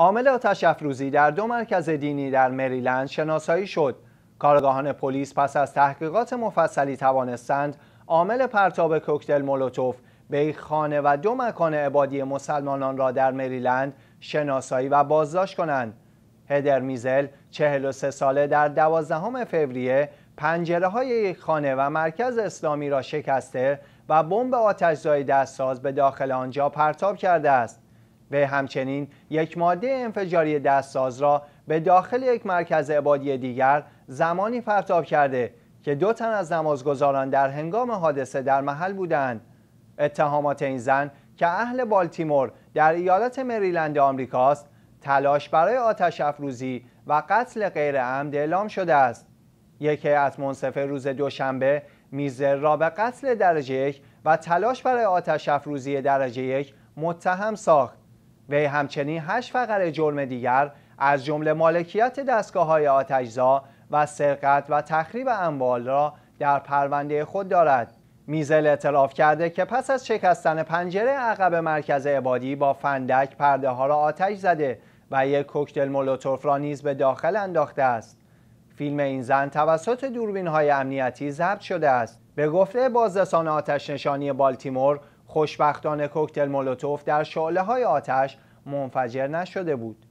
عامل آتش افروزی در دو مرکز دینی در مریلند شناسایی شد. کارگاهان پلیس پس از تحقیقات مفصلی توانستند عامل پرتاب کوکتل مولوتوف به خانه و دو مکان عبادی مسلمانان را در مریلند شناسایی و بازداشت کنند. هدر میزل 43 ساله در 12 فوریه پنجره های یک خانه و مرکز اسلامی را شکسته و بمب آتشزای دستساز به داخل آنجا پرتاب کرده است. وی همچنین یک ماده انفجاری دستساز را به داخل یک مرکز عبادی دیگر زمانی پرتاب کرده که دو تن از نمازگزاران در هنگام حادثه در محل بودند اتهامات این زن که اهل بالتیمور در ایالت مریلند آمریکاست تلاش برای آتش افروزی و قتل غیر عمد اعلام شده است یکی از منصفه روز دوشنبه میزر را به قتل درجه یک و تلاش برای آتش افروزی درجه یک متهم ساخت وی همچنین هشت فقر جرم دیگر از جمله مالکیت دستگاه های آتشزا و سرقت و تخریب اموال را در پرونده خود دارد میزل اعتراف کرده که پس از شکستن پنجره عقب مرکز عبادی با فندک پرده ها را آتش زده و یک کوکتل مولوتوف را نیز به داخل انداخته است فیلم این زن توسط دوربین های امنیتی ضبط شده است به گفته بازرسان آتش نشانی بالتیمور خوشبختانه کوکتل مولوتوف در شعله‌های های آتش منفجر نشده بود